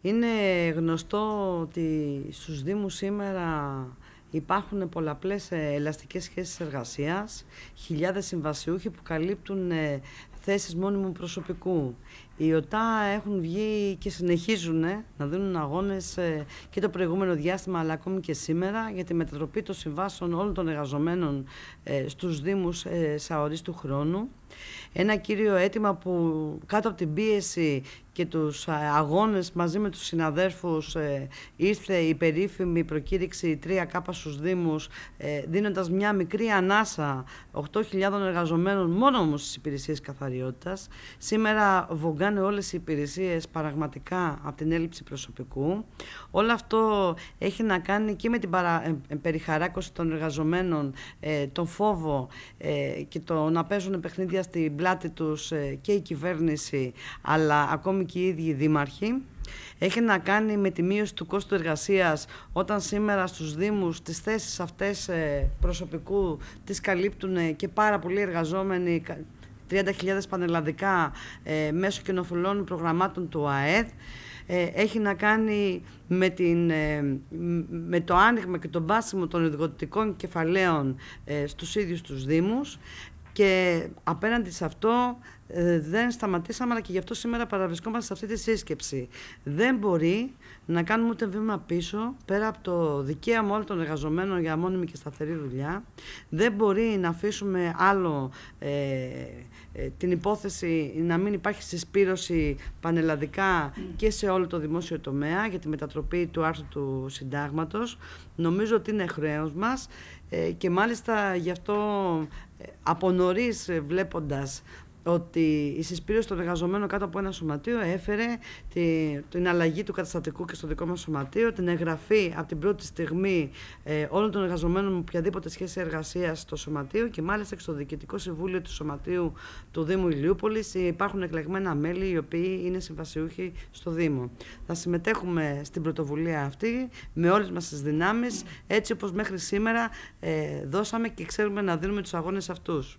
Είναι γνωστό ότι στους Δήμους σήμερα υπάρχουν πολλαπλές ε, ελαστικές σχέσεις εργασίας, χιλιάδες συμβασιούχοι που καλύπτουν ε, θέσεις μόνιμου προσωπικού. Οι ΟΤΑ έχουν βγει και συνεχίζουν ε, να δίνουν αγώνες ε, και το προηγούμενο διάστημα αλλά ακόμη και σήμερα για τη μετατροπή των συμβάσεων όλων των εργαζομένων ε, στους Δήμους σε αορίστου χρόνου. Ένα κύριο αίτημα που κάτω από την πίεση και τους αγώνες μαζί με τους συναδέρφους ήρθε η περίφημη προκήρυξη 3K στους Δήμους δίνοντας μια μικρή ανάσα 8.000 εργαζομένων μόνο όμως στις υπηρεσίες καθαρίου Σήμερα βογκάνε όλες οι υπηρεσίες παραγματικά από την έλλειψη προσωπικού. Όλο αυτό έχει να κάνει και με την ε, ε, περιχαράκωση των εργαζομένων, ε, τον φόβο και το να παίζουν παιχνίδια στην πλάτη τους και η κυβέρνηση, αλλά ακόμη και οι ίδιοι δήμαρχοι. Έχει να κάνει με τη μείωση του κόστου εργασίας όταν σήμερα στους Δήμους τις θέσεις αυτές προσωπικού τις καλύπτουν και πάρα πολλοί εργαζόμενοι 30.000 πανελλαδικά ε, μέσω κοινοφιλών προγραμμάτων του ΑΕΔ. Ε, έχει να κάνει με, την, ε, με το άνοιγμα και το μπάσιμο των ειδικοτικών κεφαλαίων ε, στους ίδιους τους Δήμους και απέναντι σε αυτό δεν σταματήσαμε αλλά και γι' αυτό σήμερα παραβρισκόμαστε σε αυτή τη σύσκεψη. Δεν μπορεί να κάνουμε ούτε βήμα πίσω, πέρα από το δικαίωμα όλων των εργαζομένων για μόνιμη και σταθερή δουλειά. Δεν μπορεί να αφήσουμε άλλο ε, ε, την υπόθεση να μην υπάρχει συσπήρωση πανελλαδικά και σε όλο το δημόσιο τομέα για τη μετατροπή του άρθρου του συντάγματος. Νομίζω ότι είναι χρέος μας ε, και μάλιστα γι' αυτό από νωρίς βλέποντας ότι η συσπήρωση των εργαζομένων κάτω από ένα σωματείο έφερε την αλλαγή του καταστατικού και στο δικό μας σωματείο, την εγγραφή από την πρώτη στιγμή ε, όλων των εργαζομένων με οποιαδήποτε σχέση εργασίας στο σωματείο και μάλιστα και στο Διοικητικό Συμβούλιο του Σωματείου του Δήμου Ηλιούπολης υπάρχουν εκλεγμένα μέλη οι οποίοι είναι συμβασιούχοι στο Δήμο. Θα συμμετέχουμε στην πρωτοβουλία αυτή με όλες μας τις δυνάμεις, έτσι όπως μέχρι σήμερα ε, δώσαμε και ξέρουμε να δίνουμε τους αγώνες αυτούς.